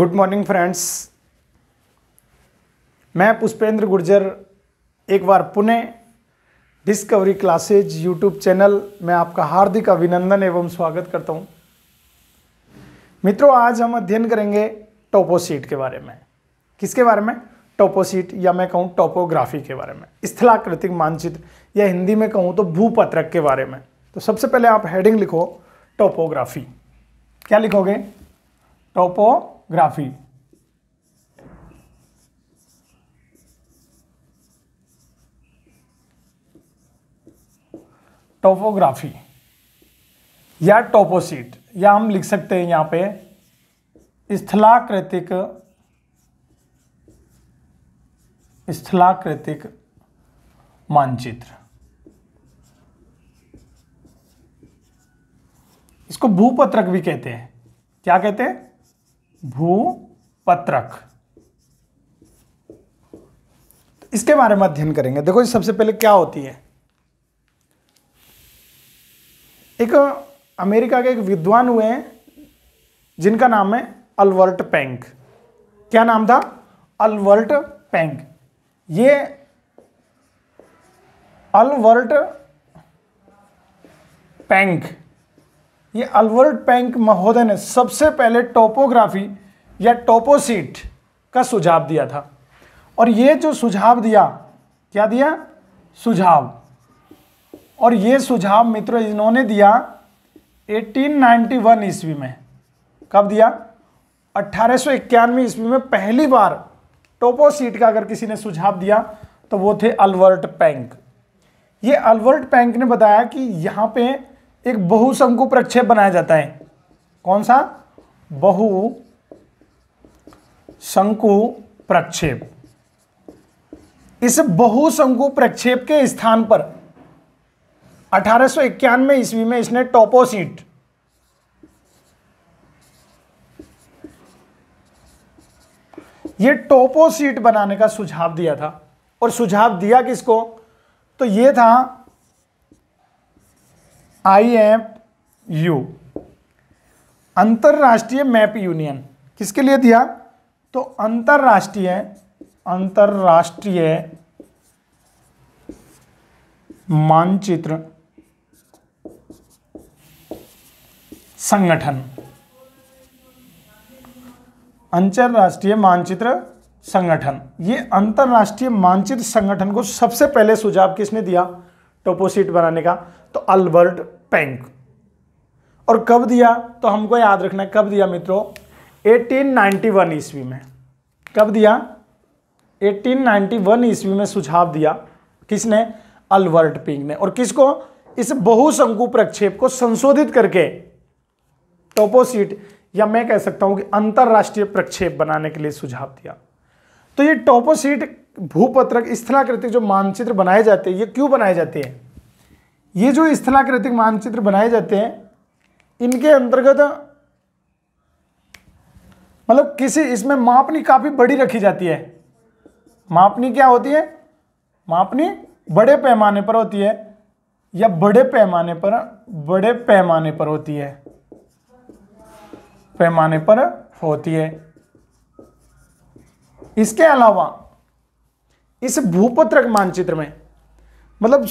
good morning friends मैं पुष्पेंद्र गुर्जर एक बार Pune discovery classes YouTube channel में आपका हार्दिक अभिनंदन एवं स्वागत करता हूं मित्रों आज हम अध्ययन करेंगे टोपोसीट के बारे में किसके बारे में टोपोसीट या मैं कहूँ टोपोग्राफी के बारे में स्थलाकृतिक मानचित्र या हिंदी में कहूँ तो भूपत्रक के बारे में तो सबसे पहले आप हेडिंग लिखो टोपोग्राफी क्या लिखोगे टोपो ग्राफी टोपोग्राफी या टोपोसीट या हम लिख सकते हैं यहां पे स्थलाकृतिक स्थलाकृतिक मानचित्र इसको भूपत्रक भी कहते हैं क्या कहते हैं भूपत्रक तो इसके बारे में अध्ययन करेंगे देखो सबसे पहले क्या होती है एक अमेरिका के एक विद्वान हुए हैं जिनका नाम है अलवर्ट पैंक क्या नाम था अलवर्ट पैंक ये अलवर्ट पैंक ये अल्वर्ट पैंक महोदय ने सबसे पहले टोपोग्राफी या टोपोसीट का सुझाव दिया था और ये जो सुझाव दिया क्या दिया सुझाव और ये सुझाव मित्रों इन्होंने दिया 1891 ईस्वी में कब दिया अट्ठारह ईस्वी में पहली बार टोपो सीट का अगर किसी ने सुझाव दिया तो वो थे अलवर्ट पैंक ये अलवर्ट पैंक ने बताया कि यहाँ पे एक बहुशंकु प्रक्षेप बनाया जाता है कौन सा बहु शंकु प्रक्षेप इस बहुशंकु प्रक्षेप के स्थान पर अठारह ईस्वी में इसने टोपोसीट ये टोपोसीट बनाने का सुझाव दिया था और सुझाव दिया किसको तो ये था आई एफ यू अंतर्राष्ट्रीय मैप यूनियन किसके लिए दिया तो अंतर्राष्ट्रीय अंतर्राष्ट्रीय मानचित्र संगठन अंतर्राष्ट्रीय मानचित्र संगठन ये अंतर्राष्ट्रीय मानचित्र संगठन को सबसे पहले सुझाव किसने दिया टोपोसीट बनाने का तो अल्बर्ट पेंक और कब दिया तो हमको याद रखना है कब दिया मित्रों 1891 ईस्वी में कब दिया 1891 ईस्वी में सुझाव दिया किसने अल्बर्ट पिंग ने और किसको इस बहुशंकु प्रक्षेप को संशोधित करके टोपोसीट या मैं कह सकता हूं कि अंतरराष्ट्रीय प्रक्षेप बनाने के लिए सुझाव दिया तो ये टोपोसीट भूपत्रक स्थलाकृतिक जो मानचित्र बनाए जाते हैं ये क्यों बनाए जाते हैं ये जो स्थलाकृतिक मानचित्र बनाए जाते हैं इनके अंतर्गत मतलब किसी इसमें मापनी काफ़ी बड़ी रखी जाती है मापनी क्या होती है मापनी बड़े पैमाने पर होती है या बड़े पैमाने पर बड़े पैमाने पर होती है पैमाने पर होती है इसके अलावा इस भूपत्रक मानचित्र में मतलब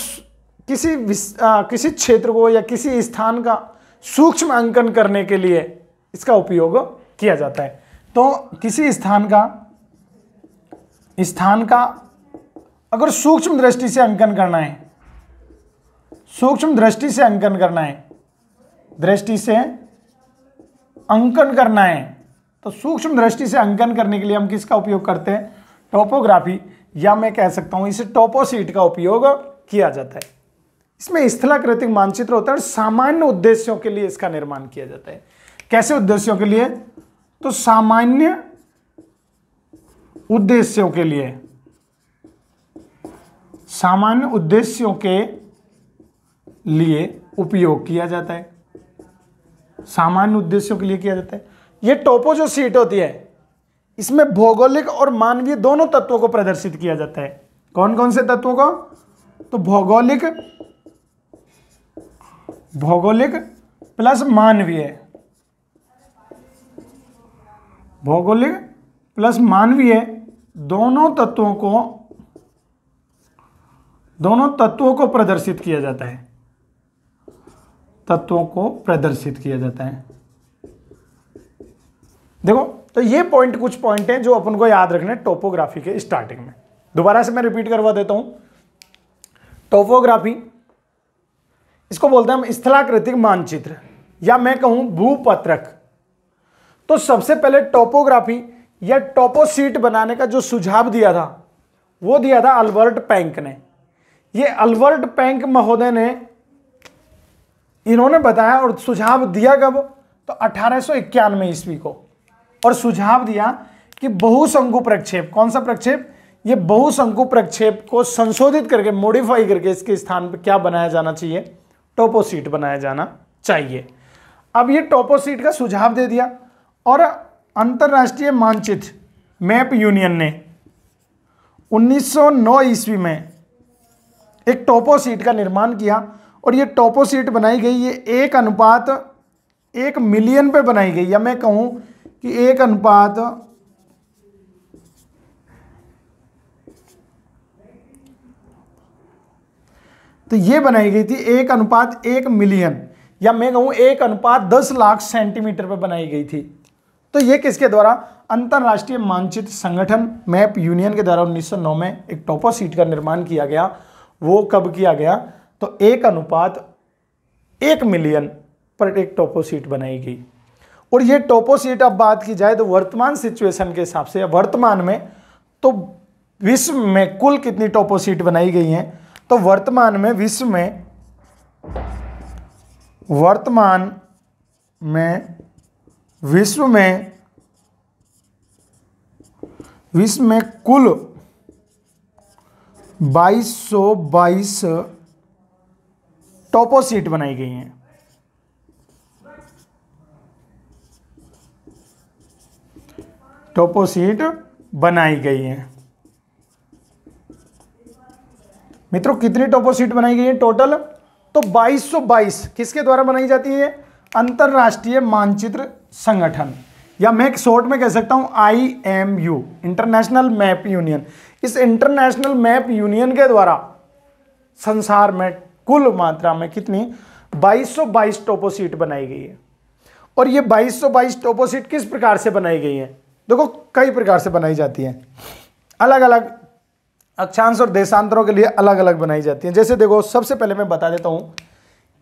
किसी आ, किसी क्षेत्र को या किसी स्थान का सूक्ष्म अंकन करने के लिए इसका उपयोग किया जाता है तो किसी स्थान का स्थान का अगर सूक्ष्म दृष्टि से अंकन करना है सूक्ष्म दृष्टि से अंकन करना है दृष्टि से अंकन करना है तो सूक्ष्म दृष्टि से अंकन करने के लिए हम किसका उपयोग करते हैं टोपोग्राफी या मैं कह सकता हूं इसे टोपोसीट का उपयोग किया जाता है इसमें स्थलाकृतिक मानचित्र होता है और सामान्य उद्देश्यों के लिए इसका निर्माण किया जाता है कैसे उद्देश्यों के लिए तो सामान्य उद्देश्यों के लिए सामान्य उद्देश्यों के लिए उपयोग किया जाता है सामान्य उद्देश्यों के लिए किया जाता है यह टोपो जो सीट होती है इसमें भौगोलिक और मानवीय दोनों तत्वों को प्रदर्शित किया जाता है कौन कौन से तत्वों को तो भौगोलिक भौगोलिक प्लस मानवीय भौगोलिक प्लस मानवीय दोनों तत्वों को दोनों तत्वों को प्रदर्शित किया जाता है तत्वों को प्रदर्शित किया जाता है देखो तो ये पॉइंट कुछ पॉइंट हैं जो अपन को याद रखने टोपोग्राफी के स्टार्टिंग में दोबारा से मैं रिपीट करवा देता हूं टोपोग्राफी इसको बोलते हैं हम स्थलाकृतिक मानचित्र या मैं कहूं भूपत्रक तो सबसे पहले टोपोग्राफी या टोपोसीट बनाने का जो सुझाव दिया था वो दिया था अल्बर्ट पैंक ने ये अल्बर्ट पैंक महोदय ने इन्होंने बताया और सुझाव दिया कब तो अठारह सौ ईस्वी को और सुझाव दिया कि बहुशंकु प्रक्षेप कौन सा प्रक्षेप ये बहुशंकु प्रक्षेप को संशोधित करके मॉडिफाई करके इसके स्थान पर क्या बनाया जाना चाहिए टोपोसीट बनाया जाना चाहिए अब ये टोपोसीट का सुझाव दे दिया और अंतर्राष्ट्रीय मानचित्र मैप यूनियन ने 1909 ईस्वी में एक टोपोसीट का निर्माण किया और ये टोपोसीट बनाई गई ये एक अनुपात एक मिलियन पे बनाई गई या मैं कहूँ कि एक अनुपात तो ये बनाई गई थी एक अनुपात एक मिलियन या मैं कहूँ एक अनुपात दस लाख सेंटीमीटर पर बनाई गई थी तो ये किसके द्वारा अंतर्राष्ट्रीय मानचित्र संगठन मैप यूनियन के द्वारा 1909 में एक टोपो सीट का निर्माण किया गया वो कब किया गया तो एक अनुपात एक मिलियन पर एक टोपो सीट बनाई गई और ये टोपो सीट अब बात की जाए तो वर्तमान सिचुएशन के हिसाब से वर्तमान में तो विश्व में कुल कितनी टॉपो सीट बनाई गई हैं तो वर्तमान में विश्व में वर्तमान में विश्व में विश्व में कुल बाईस सौ बाईस सीट बनाई गई हैं टॉपो सीट बनाई गई हैं मित्रों कितनी टॉपर सीट बनाई गई है टोटल तो 2222 किसके द्वारा बनाई जाती है अंतर्राष्ट्रीय मानचित्र संगठन या मैं शॉर्ट में कह सकता हूं I M U international map union इस इंटरनेशनल मैप यूनियन के द्वारा संसार में कुल मात्रा में कितनी 2222 टोपो सीट बनाई गई है और ये 2222 टोपो सीट किस प्रकार से बनाई गई है देखो कई प्रकार से बनाई जाती है अलग अलग अक्षांश और देशांतरों के लिए अलग अलग बनाई जाती है जैसे देखो सबसे पहले मैं बता देता हूँ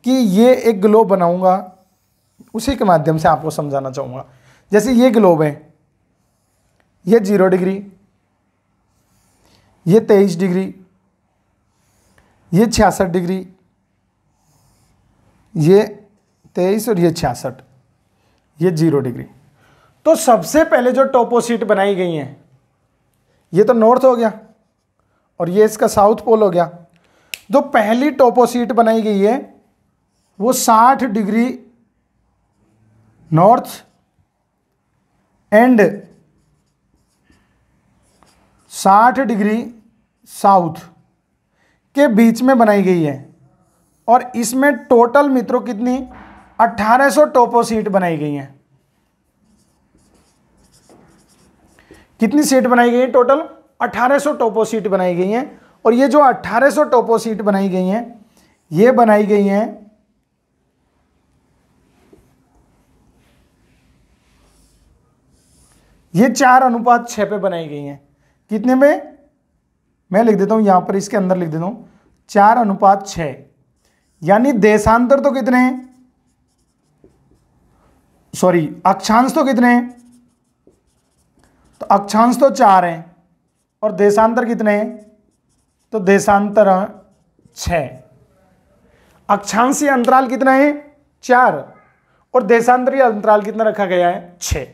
कि ये एक ग्लोब बनाऊँगा उसी के माध्यम से आपको समझाना चाहूँगा जैसे ये ग्लोब है ये जीरो डिग्री ये तेईस डिग्री ये छियासठ डिग्री ये तेईस और ये छियासठ ये जीरो डिग्री तो सबसे पहले जो टोपोसीट बनाई गई हैं ये तो नॉर्थ हो गया और ये इसका साउथ पोल हो गया जो पहली टोपोसीट बनाई गई है वो 60 degree north and 60 degree south के बीच में बनाई गई है और इसमें टोटल मित्रों कितनी 1800 टोपो सीट बनाई गई हैं कितनी सीट बनाई गई है टोटल 1800 टोपो सीट बनाई गई हैं और ये जो 1800 टोपो सीट बनाई गई हैं ये बनाई गई हैं ये चार अनुपात छः पे बनाई गई हैं कितने में मैं लिख देता हूं यहां पर इसके अंदर लिख देता हूं चार अनुपात छ यानी देशांतर तो कितने हैं सॉरी अक्षांश तो कितने हैं तो अक्षांश तो चार हैं और देशांतर कितने हैं तो देशांतर छः अक्षांशीय अंतराल कितना है चार और देशांतरीय अंतराल कितना रखा गया है छः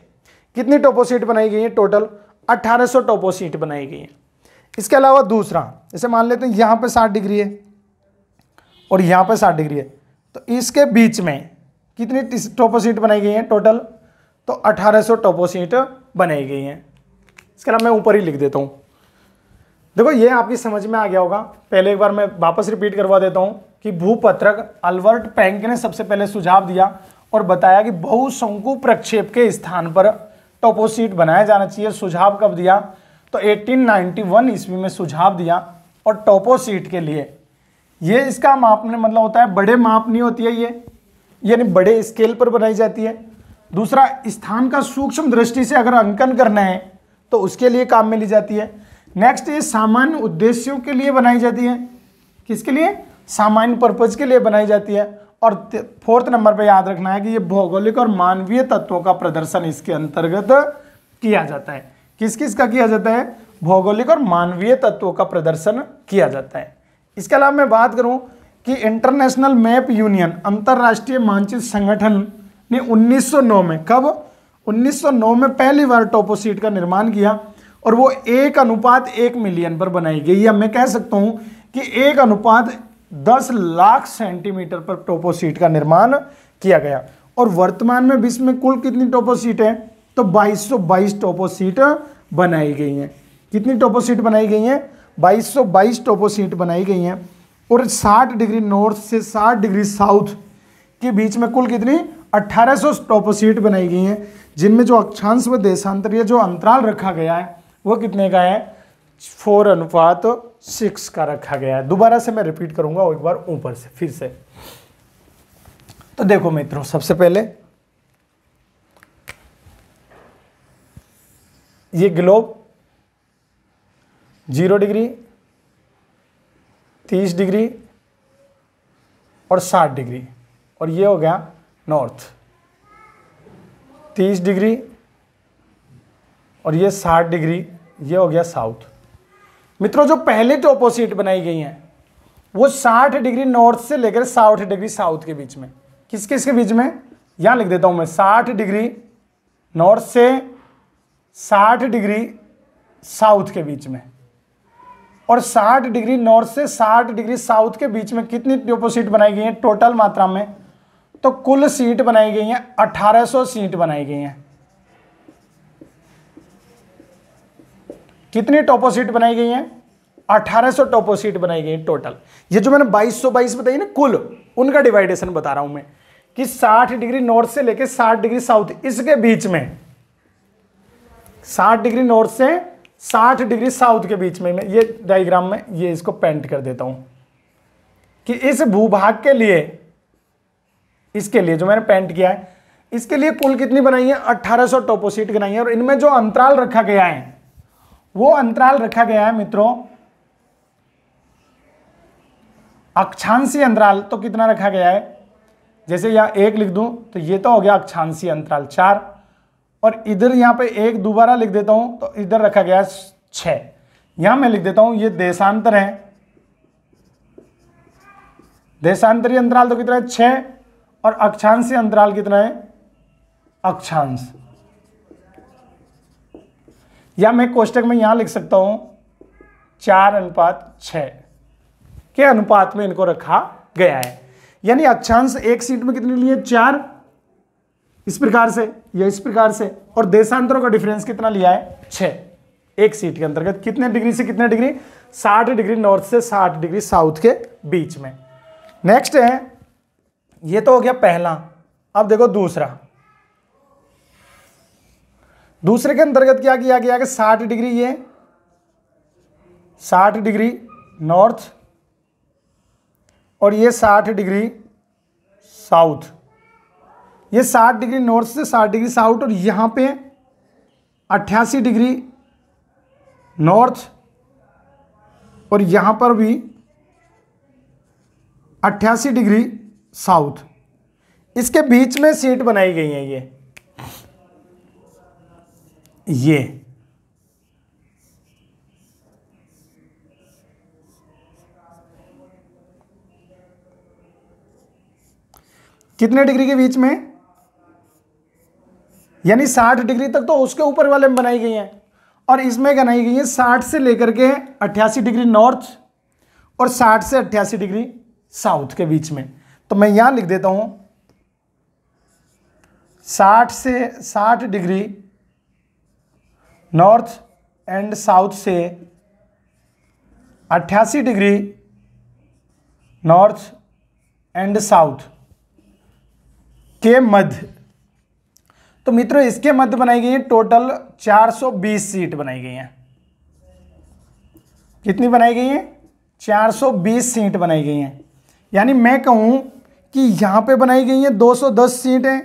कितनी टोपोसीट बनाई गई है टोटल 1800 टोपोसीट बनाई गई है इसके अलावा दूसरा जैसे मान लेते हैं यहाँ पर साठ डिग्री है और यहाँ पर साठ डिग्री है तो इसके बीच में कितनी टोपोसीट बनाई गई हैं टोटल तो 1800 टोपोसीट बनाई गई हैं इसके अलावा मैं ऊपर ही लिख देता हूँ देखो ये आपकी समझ में आ गया होगा पहले एक बार मैं वापस रिपीट करवा देता हूँ कि भूपत्रक अल्बर्ट पैंक ने सबसे पहले सुझाव दिया और बताया कि बहुशंकु प्रक्षेप के स्थान पर टोपोसीट बनाया जाना चाहिए सुझाव कब दिया तो 1891 ईस्वी में सुझाव दिया और टोपोसीट के लिए ये इसका मापने मतलब होता है बड़े माप नहीं होती है ये यानी बड़े स्केल पर बनाई जाती है दूसरा स्थान का सूक्ष्म दृष्टि से अगर अंकन करना है तो उसके लिए काम में ली जाती है नेक्स्ट ये सामान्य उद्देश्यों के लिए बनाई जाती है किसके लिए सामान्य पर्पज के लिए बनाई जाती है और फोर्थ नंबर पे याद रखना है कि ये भौगोलिक और मानवीय तत्वों का प्रदर्शन इसके अंतर्गत किया जाता है किस किस का किया जाता है भौगोलिक और मानवीय तत्वों का प्रदर्शन किया जाता है इसके अलावा मैं बात करूं कि इंटरनेशनल मैप यूनियन अंतर्राष्ट्रीय मानचित्र संगठन ने 1909 में कब 1909 में पहली बार टोपोसीट का निर्माण किया और वो एक अनुपात एक मिलियन पर बनाई गई या मैं कह सकता हूं कि एक अनुपात दस लाख सेंटीमीटर पर टोपोसीट का निर्माण किया गया और वर्तमान में विश्व में कुल कितनी टोपोसीट है तो 2222 टोपोसीट बनाई गई हैं कितनी टोपोसीट बनाई गई हैं 2222 टोपोसीट बनाई गई हैं और 60 डिग्री नॉर्थ से 60 डिग्री साउथ के बीच में कुल कितनी 1800 टोपोसीट बनाई गई हैं जिनमें जो अक्षांश व देशांतरीय जो अंतराल रखा गया है वो कितने का है फोर अनुपात सिक्स का रखा गया है दोबारा से मैं रिपीट करूंगा एक बार ऊपर से फिर से तो देखो मित्रों सबसे पहले ये ग्लोब जीरो डिग्री तीस डिग्री और साठ डिग्री और ये हो गया नॉर्थ तीस डिग्री और ये साठ डिग्री ये हो गया साउथ मित्रों जो पहले टोपोसीट बनाई गई हैं वो 60 डिग्री नॉर्थ से लेकर 60 डिग्री साउथ के बीच में किस किस के बीच में यहां लिख देता हूं मैं 60 डिग्री नॉर्थ से 60 डिग्री साउथ के बीच में और 60 डिग्री नॉर्थ से 60 डिग्री साउथ के बीच में कितनी टोपोसीट बनाई गई हैं टोटल मात्रा में तो कुल सीट बनाई गई हैं 1800 सीट बनाई गई हैं कितनी टोपोसीट बनाई गई हैं 1800 सीट बनाई गई टोटल ये जो मैंने 2222 बताई ना कुल उनका डिवाइडेशन बता रहा हूं मैं कि 60 डिग्री नॉर्थ से लेके 60 डिग्री साउथ इसके बीच में 60 डिग्री नॉर्थ से 60 डिग्री साउथ के बीच में ये डायग्राम में ये इसको पेंट कर देता हूं कि इस भूभाग के लिए इसके लिए जो मैंने पेंट किया है इसके लिए कुल कितनी बनाई है 1800 टोपोसीट बनाई है और इनमें जो अंतराल रखा गया है वो अंतराल रखा गया है मित्रों अक्षांशी अंतराल तो कितना रखा गया है जैसे यहां एक लिख दूं तो ये तो हो गया अक्षांशी अंतराल चार और इधर यहां पे एक दोबारा लिख देता हूं तो इधर रखा गया है छः यहां मैं लिख देता हूं ये देशांतर है देशांतरी अंतराल तो कितना है छ और अक्षांशी अंतराल कितना है अक्षांश या मैं कोष्टक में यहां लिख सकता हूं चार अनुपात छः के अनुपात में इनको रखा गया है यानी अक्षांश एक सीट में कितने लिए चार इस प्रकार से या इस प्रकार से और देशांतरों का डिफरेंस कितना लिया है छ एक सीट के अंतर्गत कितने डिग्री से कितने डिग्री साठ डिग्री नॉर्थ से साठ डिग्री साउथ के बीच में नेक्स्ट है ये तो हो गया पहला अब देखो दूसरा दूसरे के अंतर्गत क्या किया गया कि साठ डिग्री ये साठ डिग्री नॉर्थ और ये साठ डिग्री साउथ ये साठ डिग्री नॉर्थ से साठ डिग्री साउथ और यहाँ पे अट्ठासी डिग्री नॉर्थ और यहाँ पर भी अट्ठासी डिग्री साउथ इसके बीच में सीट बनाई गई है ये ये कितने डिग्री के बीच में यानी 60 डिग्री तक तो उसके ऊपर वाले में बनाई गई हैं और इसमें बनाई गई हैं 60 से लेकर के 88 डिग्री नॉर्थ और 60 से 88 डिग्री साउथ के बीच में तो मैं यहां लिख देता हूं 60 से 60 डिग्री नॉर्थ एंड साउथ से अट्ठासी डिग्री नॉर्थ एंड साउथ के मध्य तो मित्रों इसके मध्य बनाई गई है टोटल 420 सीट बनाई गई हैं कितनी बनाई गई हैं 420 सीट बनाई गई हैं यानी मैं कहूं कि यहां पे बनाई गई हैं 210 सीटें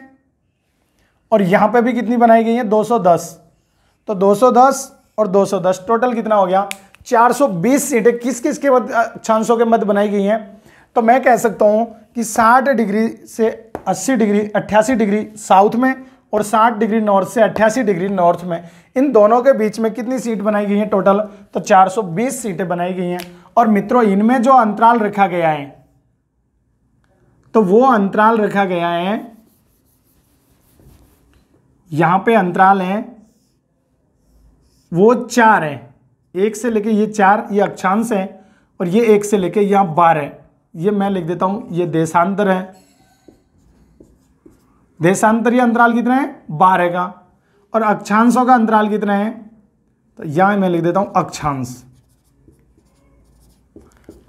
और यहां पे भी कितनी बनाई गई हैं 210 तो 210 और 210 टोटल कितना हो गया 420 सीटें किस किस के छांसों के मध्य बनाई गई हैं तो मैं कह सकता हूं कि 60 डिग्री से 80 डिग्री 88 डिग्री साउथ में और 60 डिग्री नॉर्थ से 88 डिग्री नॉर्थ में इन दोनों के बीच में कितनी सीट बनाई गई हैं टोटल तो 420 सीटें बनाई गई हैं और मित्रों इनमें जो अंतराल रखा गया है तो वो अंतराल रखा गया है यहां पे अंतराल है वो चार है एक से लेके ये चार ये अक्षांश है और ये एक से लेके यहाँ बारह है ये मैं लिख देता हूँ ये देशांतर है देशांतर या अंतराल कितना है बारह का और अक्षांशों का अंतराल कितना है तो यहाँ मैं लिख देता हूँ अक्षांश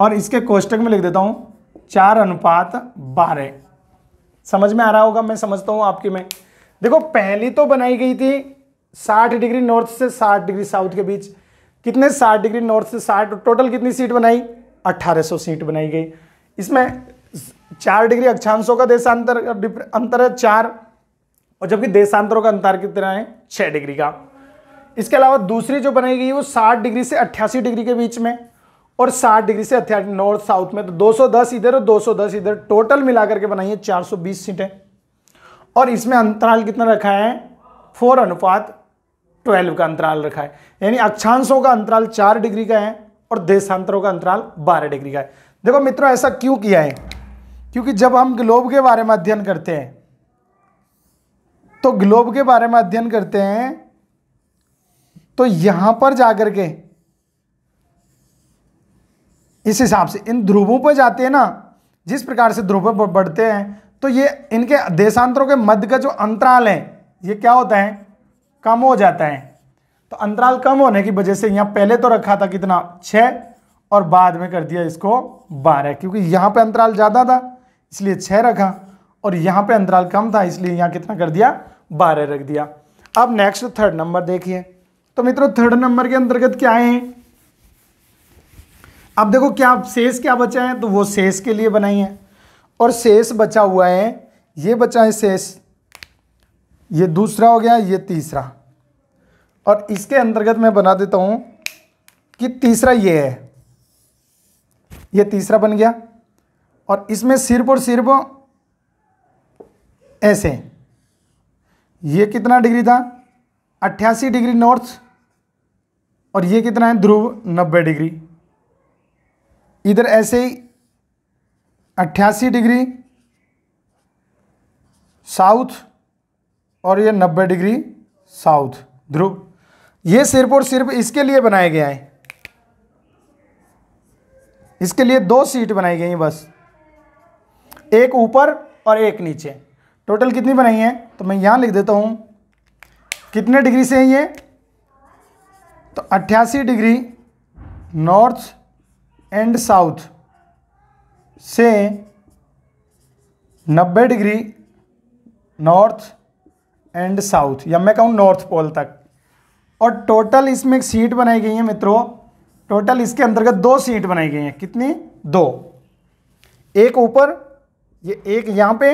और इसके कोष्टक में लिख देता हूँ चार अनुपात बारह समझ में आ रहा होगा मैं समझता हूँ आपकी में देखो पहली तो बनाई गई थी साठ डिग्री नॉर्थ से साठ डिग्री साउथ के बीच कितने साठ डिग्री नॉर्थ से साठ टोटल कितनी सीट बनाई सौ सीट बनाई गई इसमें चार डिग्री अक्षांशों का देशांतर अंतर है चार और जबकि देशांतरों का अंतर कितना है छह डिग्री का इसके अलावा दूसरी जो बनाई गई वो साठ डिग्री से अट्ठासी डिग्री के बीच में और 60 डिग्री से अत्यासी नॉर्थ साउथ में तो 210 इधर और 210 इधर टोटल मिलाकर के सौ 420 सीटें और इसमें अंतराल कितना रखा है फोर अनुपात ट्वेल्व का अंतराल रखा है यानी अक्षांशों का अंतराल चार डिग्री का है और देशांतरों का अंतराल बारह डिग्री का है देखो मित्रों ऐसा क्यों किया है क्योंकि जब हम ग्लोब के बारे में अध्ययन करते हैं तो ग्लोब के बारे में अध्ययन करते हैं तो यहां पर जाकर के इस हिसाब से इन ध्रुवों पर जाते हैं ना जिस प्रकार से ध्रुव बढ़ते हैं तो ये इनके देशांतरों के मध्य का जो अंतराल है ये क्या होता है कम हो जाता है तो अंतराल कम होने की वजह से यहाँ पहले तो रखा था कितना छः और बाद में कर दिया इसको बारह क्योंकि यहाँ पे अंतराल ज़्यादा था इसलिए छः रखा और यहाँ पे अंतराल कम था इसलिए यहाँ कितना कर दिया बारह रख दिया अब नेक्स्ट थर्ड नंबर देखिए तो मित्रों थर्ड नंबर के अंतर्गत क्या है अब देखो क्या शेष क्या बचा है तो वो शेष के लिए बनाई है और शेष बचा हुआ है ये बचा है शेष ये दूसरा हो गया ये तीसरा और इसके अंतर्गत मैं बना देता हूँ कि तीसरा ये है ये तीसरा बन गया और इसमें सिर्फ और सिर्फ ऐसे ये कितना डिग्री था अट्ठासी डिग्री नॉर्थ और ये कितना है ध्रुव नब्बे डिग्री इधर ऐसे ही अट्ठासी डिग्री साउथ और ये 90 डिग्री साउथ ध्रुव ये सिर्फ और सिर्फ इसके लिए बनाया गया है इसके लिए दो सीट बनाई गई बस एक ऊपर और एक नीचे टोटल कितनी बनाई है तो मैं यहां लिख देता हूं कितने डिग्री से है ये तो अट्ठासी डिग्री नॉर्थ एंड साउथ से 90 डिग्री नॉर्थ एंड साउथ या मैं कहूँ नॉर्थ पोल तक और टोटल इसमें एक सीट बनाई गई है मित्रों टोटल इसके अंतर्गत दो सीट बनाई गई हैं कितनी दो एक ऊपर ये एक यहाँ पे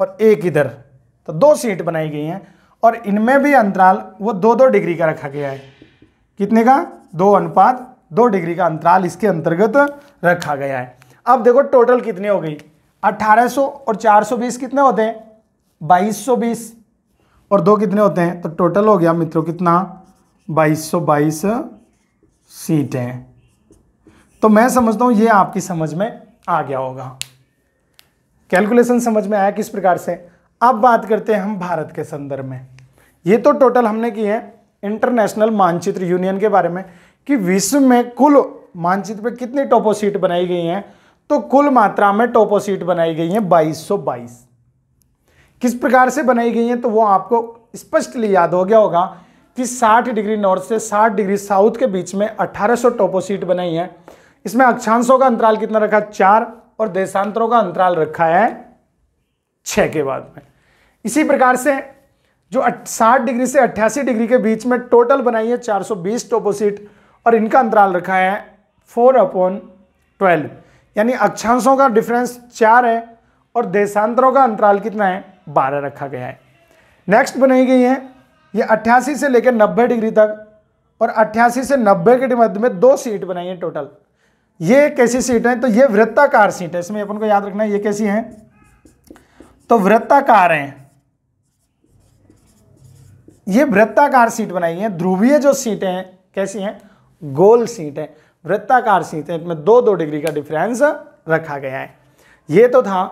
और एक इधर तो दो सीट बनाई गई हैं और इनमें भी अंतराल वो दो दो डिग्री का रखा गया है कितने का दो अनुपात दो डिग्री का अंतराल इसके अंतर्गत रखा गया है अब देखो टोटल कितनी हो गई 1800 और 420 कितने होते हैं 2220 और दो कितने होते हैं तो टोटल हो गया मित्रों कितना बाईस सौ बाईस सीटें तो मैं समझता हूँ ये आपकी समझ में आ गया होगा कैलकुलेशन समझ में आया किस प्रकार से अब बात करते हैं हम भारत के संदर्भ में ये तो टोटल हमने की है इंटरनेशनल मानचित्र यूनियन के बारे में कि विश्व में कुल मानचित्र पे कितनी टोपो सीट बनाई गई हैं तो कुल मात्रा में टोपो सीट बनाई गई हैं 2222 किस प्रकार से बनाई गई हैं तो वो आपको स्पष्टली याद हो गया होगा कि 60 डिग्री नॉर्थ से 60 डिग्री साउथ के बीच में 1800 टोपोसीट बनाई है इसमें अक्षांशों का अंतराल कितना रखा चार और देशांतरों का अंतराल रखा है छः के बाद में इसी प्रकार से जो साठ डिग्री से अट्ठासी डिग्री के बीच में टोटल बनाई है 420 टोपोसीट और इनका अंतराल रखा है फोर अपॉन ट्वेल्व यानी अक्षांशों का डिफरेंस चार है और देशांतरों का अंतराल कितना है बारह रखा गया है नेक्स्ट बनाई गई है ये अट्ठासी से लेकर नब्बे डिग्री तक और अट्ठासी से नब्बे के मध्य में दो सीट बनाई है टोटल ये कैसी सीट है तो ये वृत्ताकार सीट है इसमें अपन को याद रखना है ये कैसी है तो वृत्ताकार है ये वृत्ताकार सीट बनाई है ध्रुवीय जो सीटें हैं कैसी हैं गोल सीट है वृत्ताकार सीट है इसमें दो दो डिग्री का डिफरेंस रखा गया है ये तो था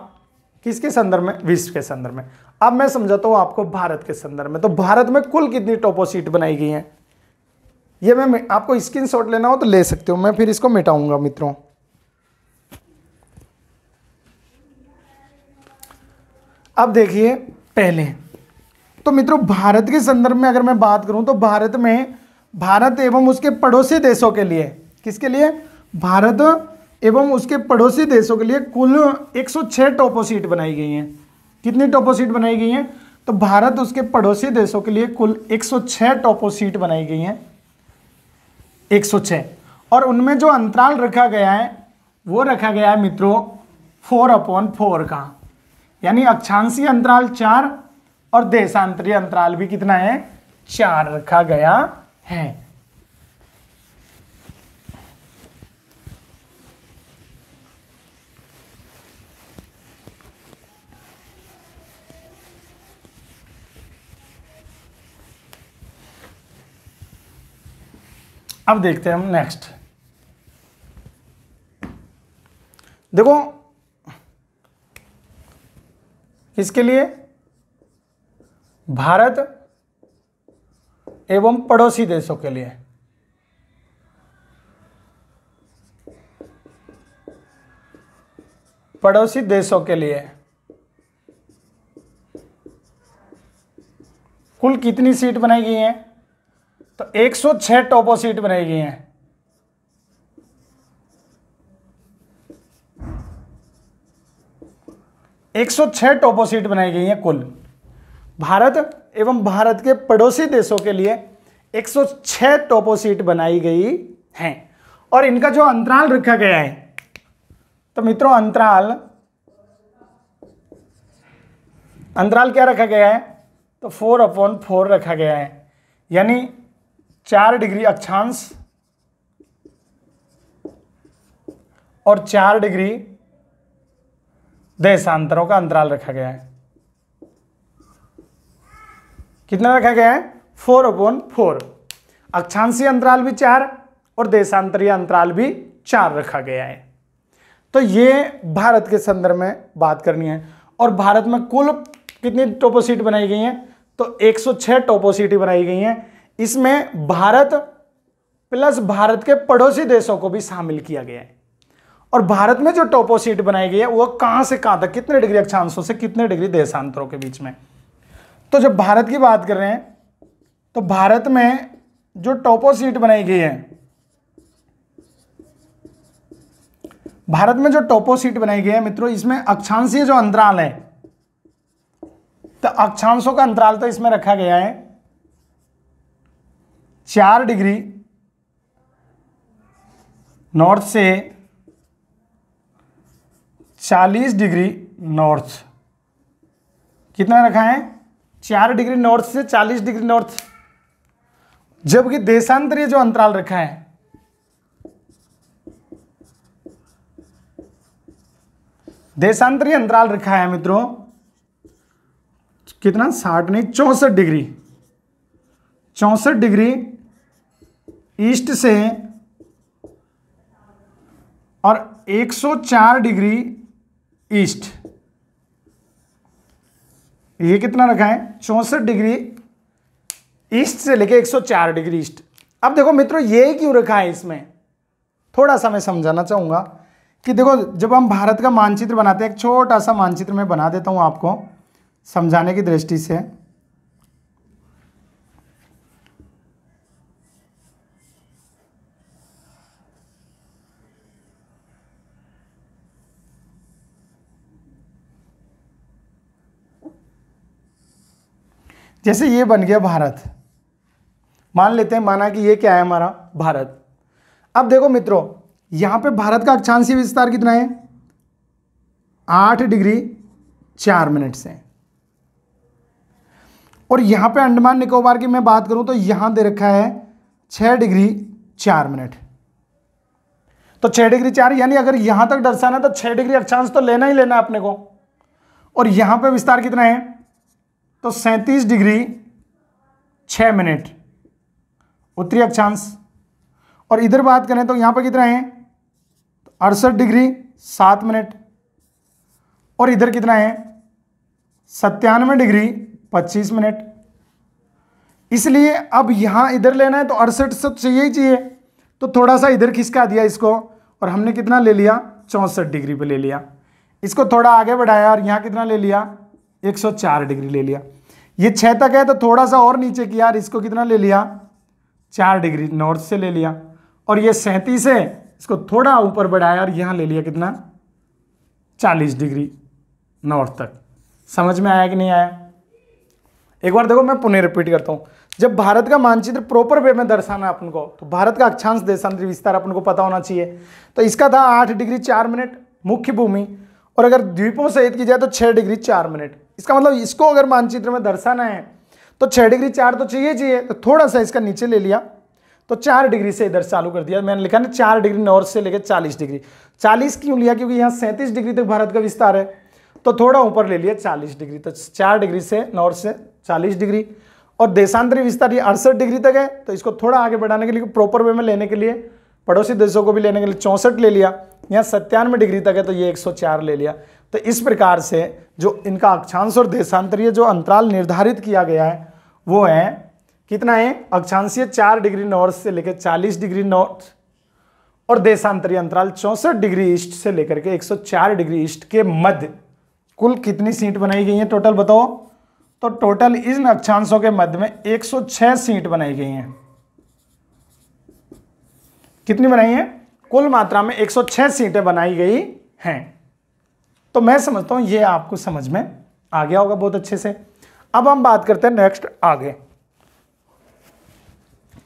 किसके संदर्भ में विश्व के संदर्भ में अब मैं समझाता हूं आपको भारत के संदर्भ में तो भारत में कुल कितनी टोपो सीट बनाई गई हैं ये मैं आपको स्क्रीन शॉट लेना हो तो ले सकते हो मैं फिर इसको मिटाऊंगा मित्रों अब देखिए पहले तो मित्रों भारत के संदर्भ में अगर मैं बात करूं तो भारत में भारत एवं उसके पड़ोसी देशों के लिए किसके लिए भारत एवं उसके पड़ोसी देशों के लिए कुल 106 टॉपो सीट बनाई गई हैं कितनी टोपो सीट बनाई गई हैं तो भारत उसके पड़ोसी देशों के लिए कुल 106 टोपो सीट बनाई गई हैं 106 और उनमें जो अंतराल रखा गया है वो रखा गया है मित्रों फोर अपॉन फोर का यानी अक्षांशीय अंतराल चार और देशांतरीय अंतराल भी कितना है चार रखा गया है अब देखते हैं हम नेक्स्ट देखो किसके लिए भारत एवं पड़ोसी देशों के लिए पड़ोसी देशों के लिए कुल कितनी सीट बनाई गई है तो 106 टोपो सीट बनाई गई हैं एक सौ छह टोपो सीट बनाई गई हैं कुल भारत एवं भारत के पड़ोसी देशों के लिए 106 टोपो सीट बनाई गई हैं और इनका जो अंतराल रखा गया है तो मित्रों अंतराल अंतराल क्या रखा गया है तो फोर अपॉन फोर रखा गया है यानी चार डिग्री अक्षांश और चार डिग्री देशांतरों का अंतराल रखा गया है कितना रखा गया है फोर अपॉन फोर अक्षांशीय अंतराल भी चार और देशांतरीय अंतराल भी चार रखा गया है तो ये भारत के संदर्भ में बात करनी है और भारत में कुल कितनी टोपोसीट बनाई गई हैं तो 106 टोपोसिटी बनाई गई हैं इसमें भारत प्लस भारत के पड़ोसी देशों को भी शामिल किया गया है और भारत में जो टोपो सीट बनाई गई है वह कहां से कहां तक कितने डिग्री अक्षांशों से कितने डिग्री देशांतरों के बीच में तो जब भारत की बात कर रहे हैं तो भारत में जो टोपो सीट बनाई गई है भारत में जो टोपो सीट बनाई गई है मित्रों इसमें अक्षांशीय जो अंतराल है तो अक्षांशों का अंतराल तो इसमें रखा गया है चार डिग्री नॉर्थ से चालीस डिग्री नॉर्थ कितना रखा है चार डिग्री नॉर्थ से चालीस डिग्री नॉर्थ जबकि देशांतरीय जो अंतराल रखा है देशांतरीय अंतराल रखा है मित्रों कितना साठ नहीं चौंसठ डिग्री चौंसठ डिग्री ईस्ट से और 104 डिग्री ईस्ट ये कितना रखा है चौंसठ डिग्री ईस्ट से लेके 104 डिग्री ईस्ट अब देखो मित्रों ये क्यों रखा है इसमें थोड़ा सा मैं समझाना चाहूंगा कि देखो जब हम भारत का मानचित्र बनाते हैं एक छोटा सा मानचित्र मैं बना देता हूँ आपको समझाने की दृष्टि से जैसे ये बन गया भारत मान लेते हैं माना कि ये क्या है हमारा भारत अब देखो मित्रों यहां पे भारत का अक्षांशीय विस्तार कितना है आठ डिग्री चार मिनट से और यहां पे अंडमान निकोबार की मैं बात करूं तो यहां दे रखा है छह डिग्री चार मिनट तो छह डिग्री चार यानी अगर यहां तक दर्शाना है तो छह डिग्री अक्षांश तो लेना ही लेना है अपने को और यहां पर विस्तार कितना है तो सैंतीस डिग्री छः मिनट उत्तरी अक्षांश और इधर बात करें तो यहाँ पर कितना है अड़सठ डिग्री सात मिनट और इधर कितना है सत्तानवे डिग्री पच्चीस मिनट इसलिए अब यहाँ इधर लेना है तो अड़सठ से तो चाहिए ही चाहिए तो थोड़ा सा इधर खिसका दिया इसको और हमने कितना ले लिया चौंसठ डिग्री पे ले लिया इसको थोड़ा आगे बढ़ाया और यहाँ कितना ले लिया 104 डिग्री ले लिया ये छः तक है तो थोड़ा सा और नीचे किया और इसको कितना ले लिया चार डिग्री नॉर्थ से ले लिया और ये सैंतीस है इसको थोड़ा ऊपर बढ़ाया और यहाँ ले लिया कितना चालीस डिग्री नॉर्थ तक समझ में आया कि नहीं आया एक बार देखो मैं पुनः रिपीट करता हूँ जब भारत का मानचित्र प्रॉपर वे में दर्शाना अपन को तो भारत का अक्षांश देशांतर विस्तार अपन को पता होना चाहिए तो इसका था आठ डिग्री चार मिनट मुख्य भूमि और अगर द्वीपों से सहित की जाए तो छः डिग्री चार मिनट इसका मतलब इसको अगर मानचित्र में दर्शाना है तो छः डिग्री चार तो चाहिए चाहिए तो थोड़ा सा इसका नीचे ले लिया तो चार डिग्री से इधर चालू कर दिया मैंने लिखा ना चार डिग्री नॉर्थ से लेकर चालीस डिग्री चालीस क्यों लिया क्योंकि यहाँ सैंतीस डिग्री तक भारत का विस्तार है तो थोड़ा ऊपर ले लिया चालीस डिग्री तो चार डिग्री से नॉर्थ से चालीस डिग्री और देशांतरी विस्तार ये अड़सठ डिग्री तक है तो इसको थोड़ा आगे बढ़ाने के लिए प्रॉपर वे में लेने के लिए पड़ोसी देशों को भी लेने के लिए चौंसठ ले लिया यहाँ सत्तानवे डिग्री तक है तो ये चार ले लिया तो इस प्रकार से जो इनका अक्षांश और देशांतरीय जो अंतराल निर्धारित किया गया है वो है कितना है अक्षांशीय चार डिग्री नॉर्थ से लेकर चालीस डिग्री नॉर्थ और देशांतरीय अंतराल चौंसठ डिग्री ईस्ट से लेकर के 104 डिग्री ईस्ट के मध्य कुल कितनी सीट बनाई गई है टोटल बताओ तो टोटल इन अक्षांशों के मध्य में 106 सीट बनाई गई हैं कितनी बनाई है कुल मात्रा में 106 सीटें बनाई गई हैं तो मैं समझता हूँ ये आपको समझ में आ गया होगा बहुत अच्छे से अब हम बात करते हैं नेक्स्ट आगे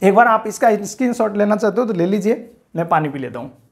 एक बार आप इसका स्क्रीन शॉट लेना चाहते हो तो ले लीजिए मैं पानी पी लेता हूँ